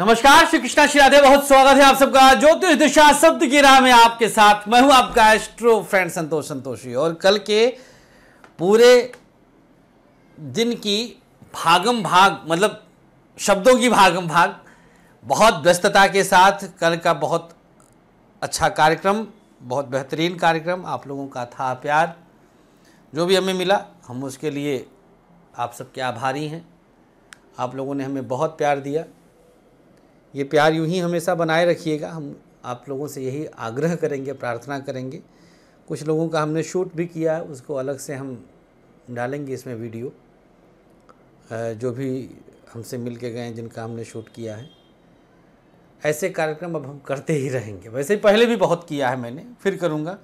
नमस्कार श्री कृष्णा श्री राधे बहुत स्वागत है आप सबका ज्योतिष दिशा शब्द की राह में आपके साथ मैं हूं आपका एस्ट्रो फ्रेंड संतोष संतोषी और कल के पूरे दिन की भागम भाग मतलब शब्दों की भागम भाग बहुत व्यस्तता के साथ कल का बहुत अच्छा कार्यक्रम बहुत बेहतरीन कार्यक्रम आप लोगों का था प्यार जो भी हमें मिला हम उसके लिए आप सबके आभारी हैं आप लोगों ने हमें बहुत प्यार दिया ये प्यार यूँ ही हमेशा बनाए रखिएगा हम आप लोगों से यही आग्रह करेंगे प्रार्थना करेंगे कुछ लोगों का हमने शूट भी किया है उसको अलग से हम डालेंगे इसमें वीडियो जो भी हमसे मिल के गए हैं जिनका हमने शूट किया है ऐसे कार्यक्रम अब हम करते ही रहेंगे वैसे पहले भी बहुत किया है मैंने फिर करूँगा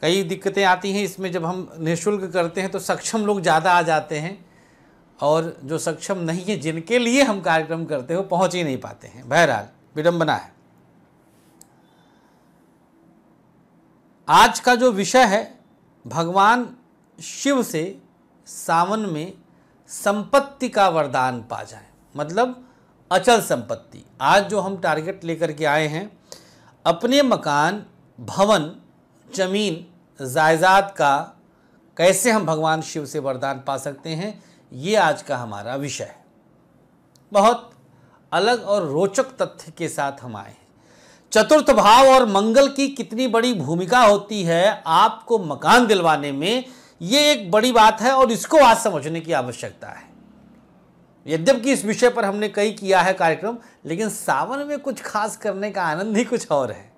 कई दिक्कतें आती हैं इसमें जब हम निःशुल्क करते हैं तो सक्षम लोग ज़्यादा आ जाते हैं और जो सक्षम नहीं है जिनके लिए हम कार्यक्रम करते हो पहुंच ही नहीं पाते हैं बहरहाल विडम्बना है आज का जो विषय है भगवान शिव से सावन में संपत्ति का वरदान पा जाए मतलब अचल संपत्ति आज जो हम टारगेट लेकर के आए हैं अपने मकान भवन जमीन जायदाद का कैसे हम भगवान शिव से वरदान पा सकते हैं ये आज का हमारा विषय है बहुत अलग और रोचक तथ्य के साथ हम आए हैं चतुर्थ भाव और मंगल की कितनी बड़ी भूमिका होती है आपको मकान दिलवाने में ये एक बड़ी बात है और इसको आज समझने की आवश्यकता है यद्यपि इस विषय पर हमने कई किया है कार्यक्रम लेकिन सावन में कुछ खास करने का आनंद ही कुछ और है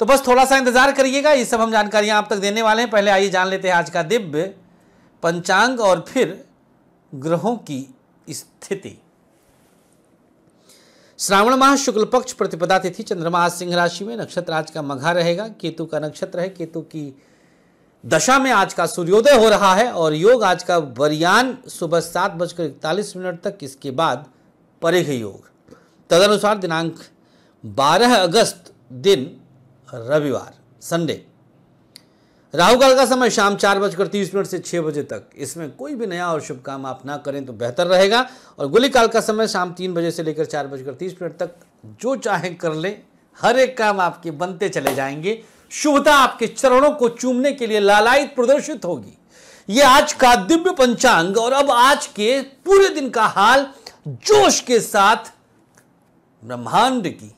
तो बस थोड़ा सा इंतजार करिएगा ये सब हम जानकारियां आप तक देने वाले हैं पहले आइए जान लेते हैं आज का दिव्य पंचांग और फिर ग्रहों की स्थिति श्रावण माह शुक्ल पक्ष प्रतिपदा तिथि चंद्रमा आज सिंह राशि में नक्षत्र आज का मघा रहेगा केतु का नक्षत्र है केतु की दशा में आज का सूर्योदय हो रहा है और योग आज का बरियान सुबह सात बजकर इकतालीस मिनट तक इसके बाद परिघ योग तदनुसार दिनांक 12 अगस्त दिन रविवार संडे राहु काल का समय शाम चार बजकर तीस मिनट से छह बजे तक इसमें कोई भी नया और शुभ काम आप ना करें तो बेहतर रहेगा और गोली काल का समय शाम तीन बजे से लेकर चार बजकर तीस मिनट तक जो चाहे कर लें हर एक काम आपके बनते चले जाएंगे शुभता आपके चरणों को चूमने के लिए लालायित प्रदर्शित होगी ये आज का दिव्य पंचांग और अब आज के पूरे दिन का हाल जोश के साथ ब्रह्मांड की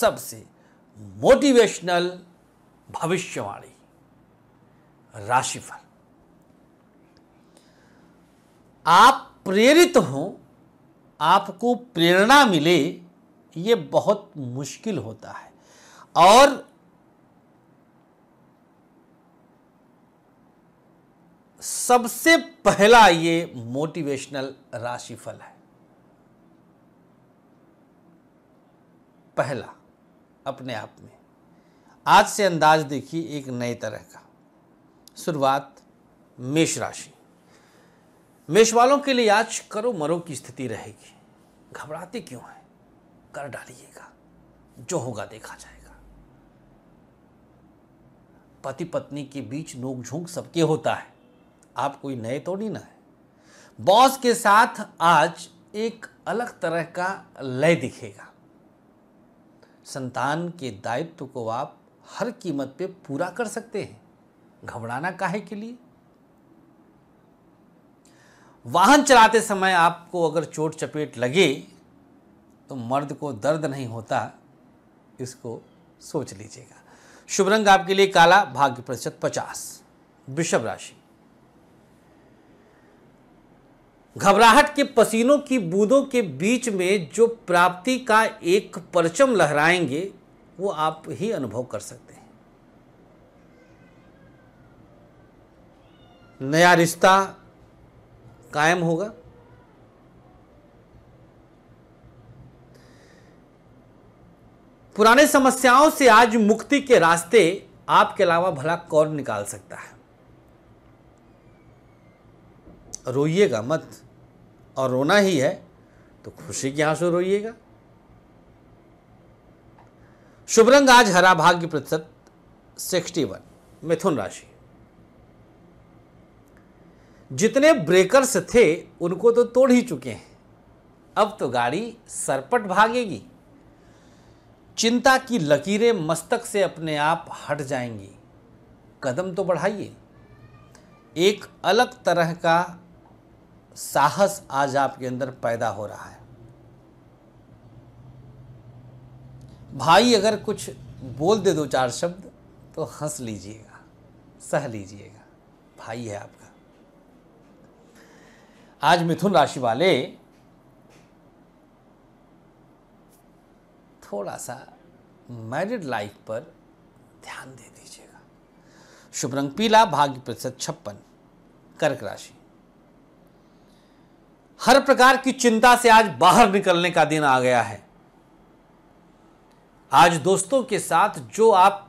सबसे मोटिवेशनल भविष्यवाणी राशिफल आप प्रेरित हो आपको प्रेरणा मिले ये बहुत मुश्किल होता है और सबसे पहला ये मोटिवेशनल राशिफल है पहला अपने आप में आज से अंदाज देखिए एक नए तरह का शुरुआत मेष राशि मेष वालों के लिए आज करो मरो की स्थिति रहेगी घबराते क्यों हैं कर डालिएगा जो होगा देखा जाएगा पति पत्नी के बीच नोकझोंक सबके होता है आप कोई नए तो नहीं ना है बॉस के साथ आज एक अलग तरह का लय दिखेगा संतान के दायित्व को आप हर कीमत पे पूरा कर सकते हैं घबराना काहे के लिए वाहन चलाते समय आपको अगर चोट चपेट लगे तो मर्द को दर्द नहीं होता इसको सोच लीजिएगा शुभ रंग आपके लिए काला भाग्य प्रतिशत पचास वृषभ राशि घबराहट के पसीनों की बूंदों के बीच में जो प्राप्ति का एक परचम लहराएंगे वो आप ही अनुभव कर सकते नया रिश्ता कायम होगा पुराने समस्याओं से आज मुक्ति के रास्ते आपके अलावा भला कौन निकाल सकता है रोइएगा मत और रोना ही है तो खुशी के आंसू रोइएगा शुभ रंग आज हरा भाग्य प्रतिशत सिक्सटी वन मिथुन राशि जितने ब्रेकर्स थे उनको तो तोड़ ही चुके हैं अब तो गाड़ी सरपट भागेगी चिंता की लकीरें मस्तक से अपने आप हट जाएंगी कदम तो बढ़ाइए एक अलग तरह का साहस आज आपके अंदर पैदा हो रहा है भाई अगर कुछ बोल दे दो चार शब्द तो हंस लीजिएगा सह लीजिएगा भाई है आपका आज मिथुन राशि वाले थोड़ा सा मैरिड लाइफ पर ध्यान दे दीजिएगा शुभ रंग पीला भाग्य प्रतिशत छप्पन कर्क राशि हर प्रकार की चिंता से आज बाहर निकलने का दिन आ गया है आज दोस्तों के साथ जो आप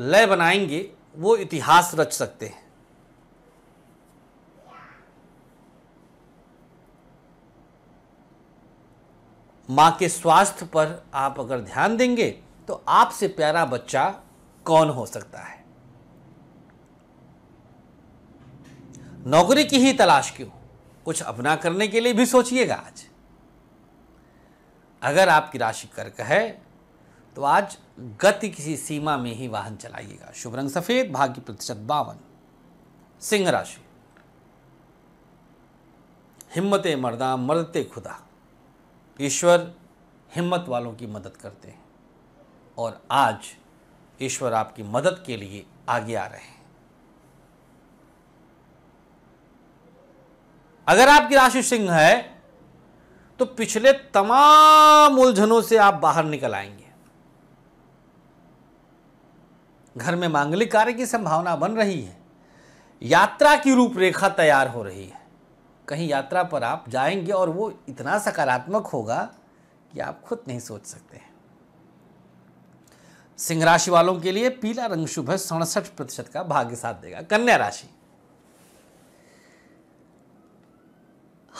लय बनाएंगे वो इतिहास रच सकते हैं माँ के स्वास्थ्य पर आप अगर ध्यान देंगे तो आपसे प्यारा बच्चा कौन हो सकता है नौकरी की ही तलाश क्यों कुछ अपना करने के लिए भी सोचिएगा आज अगर आपकी राशि कर्क है तो आज गति किसी सीमा में ही वाहन चलाइएगा शुभ रंग सफेद भाग्य प्रतिशत बावन सिंह राशि हिम्मते मर्दा मर्दते खुदा ईश्वर हिम्मत वालों की मदद करते हैं और आज ईश्वर आपकी मदद के लिए आगे आ रहे हैं अगर आपकी राशि सिंह है तो पिछले तमाम उलझनों से आप बाहर निकल आएंगे घर में मांगलिक कार्य की संभावना बन रही है यात्रा की रूपरेखा तैयार हो रही है कहीं यात्रा पर आप जाएंगे और वो इतना सकारात्मक होगा कि आप खुद नहीं सोच सकते हैं सिंह राशि वालों के लिए पीला रंग शुभ है सड़सठ प्रतिशत का भाग्य साथ देगा कन्या राशि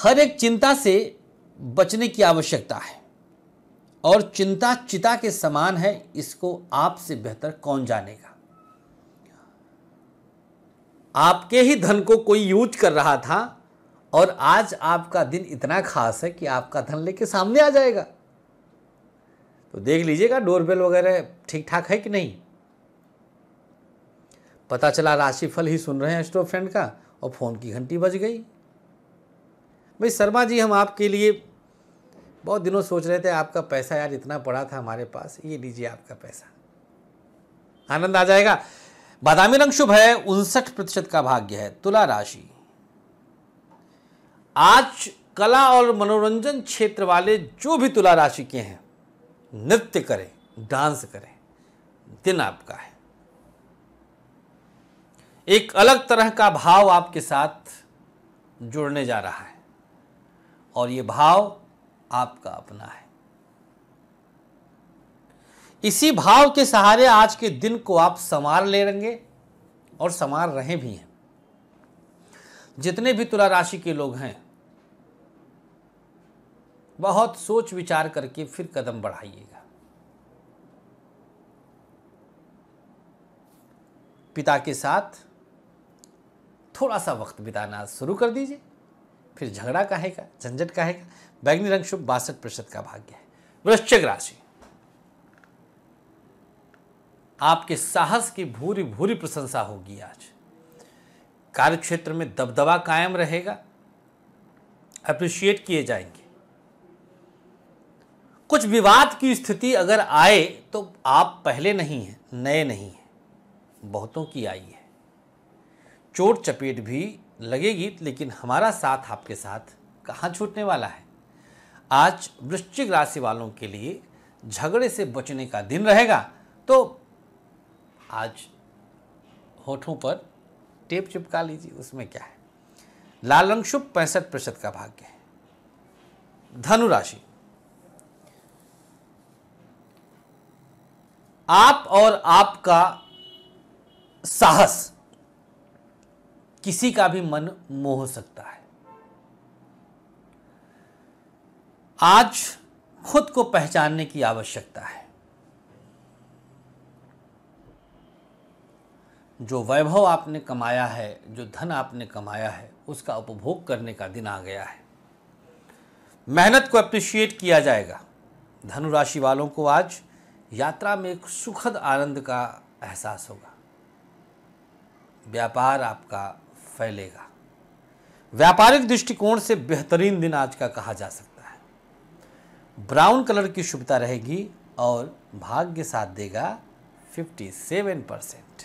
हर एक चिंता से बचने की आवश्यकता है और चिंता चिता के समान है इसको आपसे बेहतर कौन जानेगा आपके ही धन को कोई यूज कर रहा था और आज आपका दिन इतना खास है कि आपका धन लेके सामने आ जाएगा तो देख लीजिएगा डोरबेल वगैरह ठीक ठाक है कि नहीं पता चला राशिफल ही सुन रहे हैं स्टोव फ्रेंड का और फ़ोन की घंटी बज गई भाई शर्मा जी हम आपके लिए बहुत दिनों सोच रहे थे आपका पैसा यार इतना पड़ा था हमारे पास ये लीजिए आपका पैसा आनंद आ जाएगा बादामी रंग शुभ है उनसठ प्रतिशत का भाग्य है तुला राशि आज कला और मनोरंजन क्षेत्र वाले जो भी तुला राशि के हैं नृत्य करें डांस करें दिन आपका है एक अलग तरह का भाव आपके साथ जुड़ने जा रहा है और ये भाव आपका अपना है इसी भाव के सहारे आज के दिन को आप संवार ले लेंगे और संवार रहे भी हैं जितने भी तुला राशि के लोग हैं बहुत सोच विचार करके फिर कदम बढ़ाइएगा पिता के साथ थोड़ा सा वक्त बिताना शुरू कर दीजिए फिर झगड़ा कहेगा झंझट कहेगा बैगनी रंग शुभ बासठ प्रतिशत का भाग्य है वृश्चिक राशि आपके साहस की भूरी भूरी प्रशंसा होगी आज कार्य क्षेत्र में दबदबा कायम रहेगा अप्रिशिएट किए जाएंगे कुछ विवाद की स्थिति अगर आए तो आप पहले नहीं हैं नए नहीं हैं बहुतों की आई है चोट चपेट भी लगेगी लेकिन हमारा साथ आपके साथ कहाँ छूटने वाला है आज वृश्चिक राशि वालों के लिए झगड़े से बचने का दिन रहेगा तो आज होठों पर टेप चिपका लीजिए उसमें क्या है लाल रंग शुभ पैंसठ प्रतिशत का भाग्य है धनुराशि आप और आपका साहस किसी का भी मन मोह सकता है आज खुद को पहचानने की आवश्यकता है जो वैभव आपने कमाया है जो धन आपने कमाया है उसका उपभोग करने का दिन आ गया है मेहनत को अप्रिशिएट किया जाएगा धनुराशि वालों को आज यात्रा में एक सुखद आनंद का एहसास होगा व्यापार आपका फैलेगा व्यापारिक दृष्टिकोण से बेहतरीन दिन आज का कहा जा सकता है ब्राउन कलर की शुभता रहेगी और भाग्य साथ देगा 57 परसेंट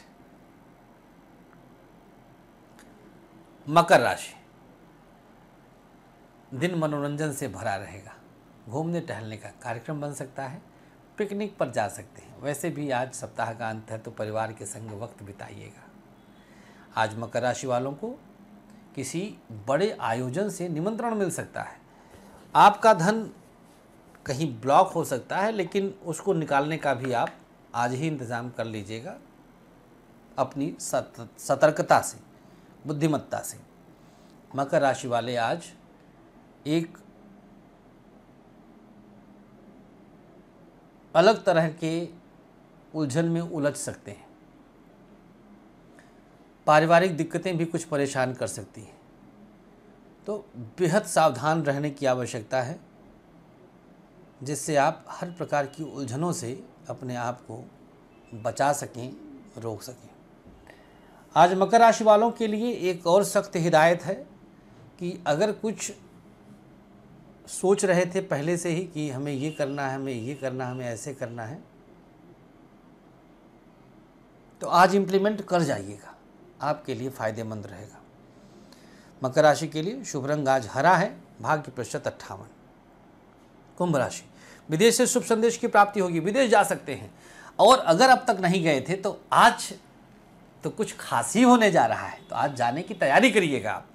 मकर राशि दिन मनोरंजन से भरा रहेगा घूमने टहलने का कार्यक्रम बन सकता है पिकनिक पर जा सकते हैं वैसे भी आज सप्ताह का अंत है तो परिवार के संग वक्त बिताइएगा आज मकर राशि वालों को किसी बड़े आयोजन से निमंत्रण मिल सकता है आपका धन कहीं ब्लॉक हो सकता है लेकिन उसको निकालने का भी आप आज ही इंतज़ाम कर लीजिएगा अपनी सतर्कता से बुद्धिमत्ता से मकर राशि वाले आज एक अलग तरह के उलझन में उलझ सकते हैं पारिवारिक दिक्कतें भी कुछ परेशान कर सकती हैं तो बेहद सावधान रहने की आवश्यकता है जिससे आप हर प्रकार की उलझनों से अपने आप को बचा सकें रोक सकें आज मकर राशि वालों के लिए एक और सख्त हिदायत है कि अगर कुछ सोच रहे थे पहले से ही कि हमें ये करना है हमें ये करना है हमें ऐसे करना है तो आज इम्प्लीमेंट कर जाइएगा आपके लिए फ़ायदेमंद रहेगा मकर राशि के लिए शुभ रंग आज हरा है भाग्य प्रतिशत अट्ठावन कुंभ राशि विदेश से शुभ संदेश की प्राप्ति होगी विदेश जा सकते हैं और अगर अब तक नहीं गए थे तो आज तो कुछ खास ही होने जा रहा है तो आज जाने की तैयारी करिएगा आप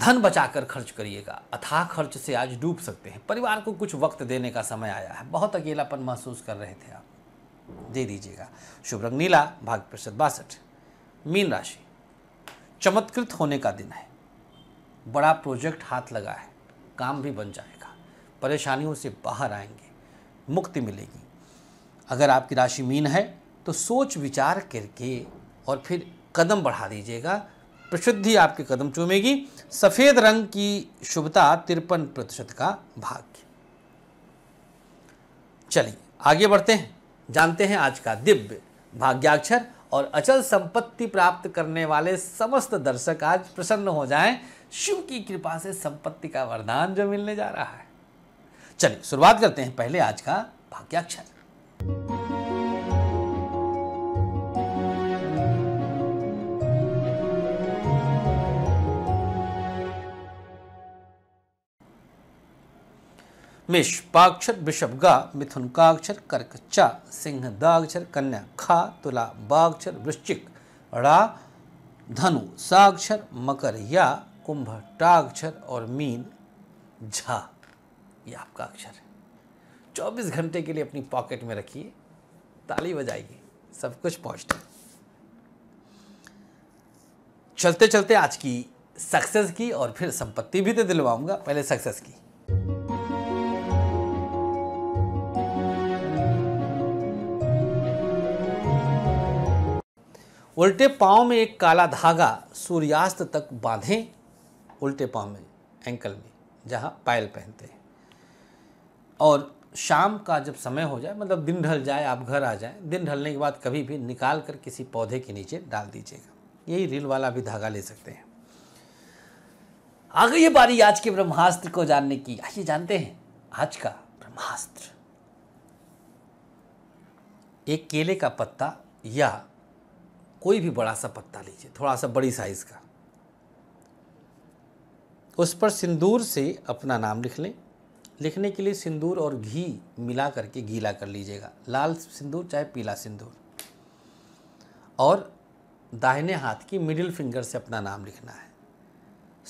धन बचाकर खर्च करिएगा अथाह खर्च से आज डूब सकते हैं परिवार को कुछ वक्त देने का समय आया है बहुत अकेलापन महसूस कर रहे थे आप दे दीजिएगा शुभ रंग नीला भाग्य प्रतिशत बासठ मीन राशि चमत्कृत होने का दिन है बड़ा प्रोजेक्ट हाथ लगा है काम भी बन जाएगा परेशानियों से बाहर आएंगे मुक्ति मिलेगी अगर आपकी राशि मीन है तो सोच विचार करके और फिर कदम बढ़ा दीजिएगा प्रसिद्धि आपके कदम चूमेगी सफ़ेद रंग की शुभता तिरपन प्रतिशत का भाग्य चलिए आगे बढ़ते हैं जानते हैं आज का दिव्य भाग्याक्षर और अचल संपत्ति प्राप्त करने वाले समस्त दर्शक आज प्रसन्न हो जाएं शिव की कृपा से संपत्ति का वरदान जो मिलने जा रहा है चलिए शुरुआत करते हैं पहले आज का भाग्याक्षर मेष पाक्षर बिशप गा मिथुन काक्षर कर्क चा सिंह दाक्षर कन्या खा तुला बाक्षर वृश्चिक रा धनु साक्षर मकर या कुंभ टाक्षर और मीन झा ये आपका अक्षर है 24 घंटे के लिए अपनी पॉकेट में रखिए ताली बजाइए सब कुछ पहुंचता चलते चलते आज की सक्सेस की और फिर संपत्ति भी तो दिलवाऊंगा पहले सक्सेस की उल्टे पाँव में एक काला धागा सूर्यास्त तक बांधें उल्टे पाँव में एंकल में जहाँ पायल पहनते हैं और शाम का जब समय हो जाए मतलब दिन ढल जाए आप घर आ जाए दिन ढलने के बाद कभी भी निकाल कर किसी पौधे के नीचे डाल दीजिएगा यही रील वाला भी धागा ले सकते हैं आगे ये बारी आज के ब्रह्मास्त्र को जानने की आइए जानते हैं आज का ब्रह्मास्त्र एक केले का पत्ता या कोई भी बड़ा सा पत्ता लीजिए थोड़ा सा बड़ी साइज़ का उस पर सिंदूर से अपना नाम लिख लें लिखने के लिए सिंदूर और घी मिला करके गीला कर लीजिएगा लाल सिंदूर चाहे पीला सिंदूर और दाहिने हाथ की मिडिल फिंगर से अपना नाम लिखना है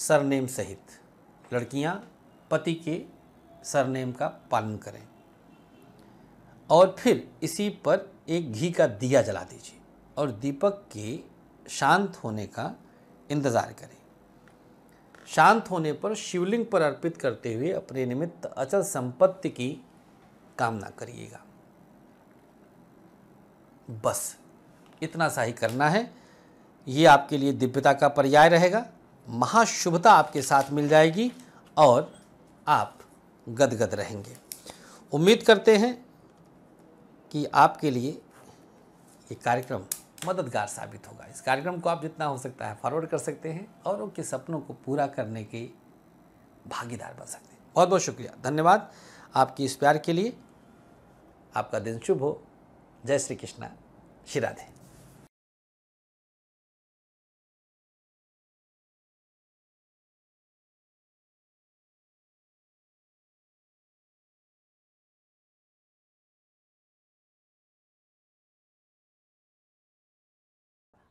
सरनेम सहित लड़कियां पति के सरनेम का पालन करें और फिर इसी पर एक घी का दिया जला दीजिए और दीपक के शांत होने का इंतज़ार करें शांत होने पर शिवलिंग पर अर्पित करते हुए अपने निमित्त अचल संपत्ति की कामना करिएगा बस इतना सा ही करना है ये आपके लिए दिव्यता का पर्याय रहेगा महाशुभता आपके साथ मिल जाएगी और आप गदगद रहेंगे उम्मीद करते हैं कि आपके लिए ये कार्यक्रम मददगार साबित होगा इस कार्यक्रम को आप जितना हो सकता है फॉरवर्ड कर सकते हैं और उनके सपनों को पूरा करने के भागीदार बन सकते हैं बहुत बहुत शुक्रिया धन्यवाद आपकी इस प्यार के लिए आपका दिन शुभ हो जय श्री कृष्णा श्री राधे